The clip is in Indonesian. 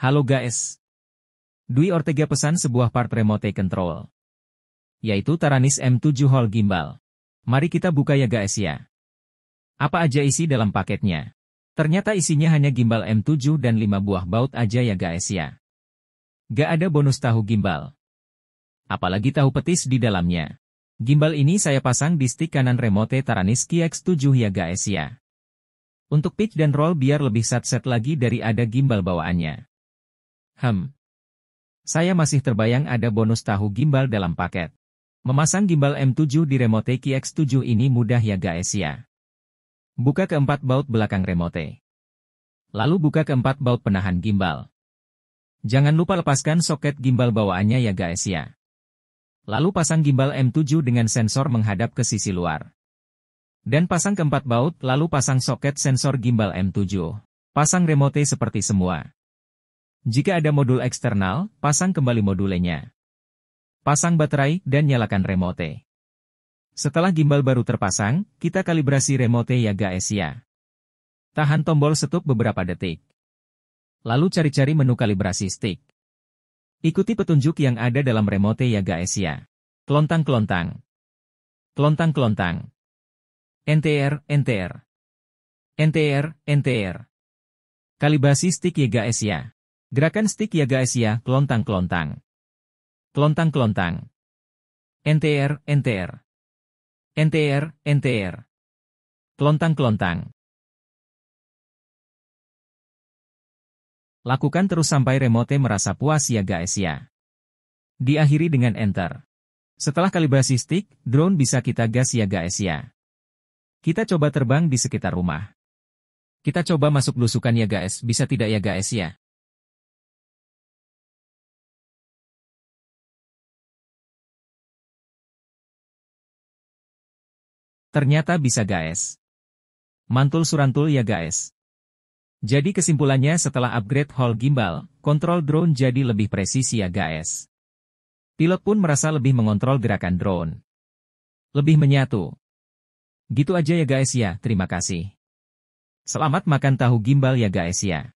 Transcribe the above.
Halo guys. Dwi Ortega pesan sebuah part remote control. Yaitu Taranis M7 Hall Gimbal. Mari kita buka ya guys ya. Apa aja isi dalam paketnya? Ternyata isinya hanya gimbal M7 dan 5 buah baut aja ya guys ya. Gak ada bonus tahu gimbal. Apalagi tahu petis di dalamnya. Gimbal ini saya pasang di stick kanan remote Taranis QX7 ya guys ya. Untuk pitch dan roll biar lebih sat-set lagi dari ada gimbal bawaannya. Hem. Saya masih terbayang ada bonus tahu gimbal dalam paket. Memasang gimbal M7 di remote tx 7 ini mudah ya guys ya. Buka keempat baut belakang remote. Lalu buka keempat baut penahan gimbal. Jangan lupa lepaskan soket gimbal bawaannya ya guys ya. Lalu pasang gimbal M7 dengan sensor menghadap ke sisi luar. Dan pasang keempat baut, lalu pasang soket sensor gimbal M7. Pasang remote seperti semua. Jika ada modul eksternal, pasang kembali modulnya. Pasang baterai dan nyalakan remote. Setelah gimbal baru terpasang, kita kalibrasi remote ya guys ya. Tahan tombol setup beberapa detik. Lalu cari-cari menu kalibrasi stick. Ikuti petunjuk yang ada dalam remote ya guys ya. Kelontang-kelontang. Kelontang-kelontang. NTR, NTR. NTR, NTR. Kalibrasi stick ya guys ya. Gerakan stick Yaga Asia, kelontang-kelontang. Kelontang-kelontang. NTR, NTR. NTR, NTR. Kelontang-kelontang. Lakukan terus sampai remote merasa puas Yaga Asia. Diakhiri dengan Enter. Setelah kalibrasi stick, drone bisa kita gas Yaga Asia. Kita coba terbang di sekitar rumah. Kita coba masuk lusukan Yaga S, bisa tidak Yaga guys ya? Ternyata bisa guys. Mantul surantul ya guys. Jadi kesimpulannya setelah upgrade hall gimbal, kontrol drone jadi lebih presisi ya guys. Pilot pun merasa lebih mengontrol gerakan drone. Lebih menyatu. Gitu aja ya guys ya, terima kasih. Selamat makan tahu gimbal ya guys ya.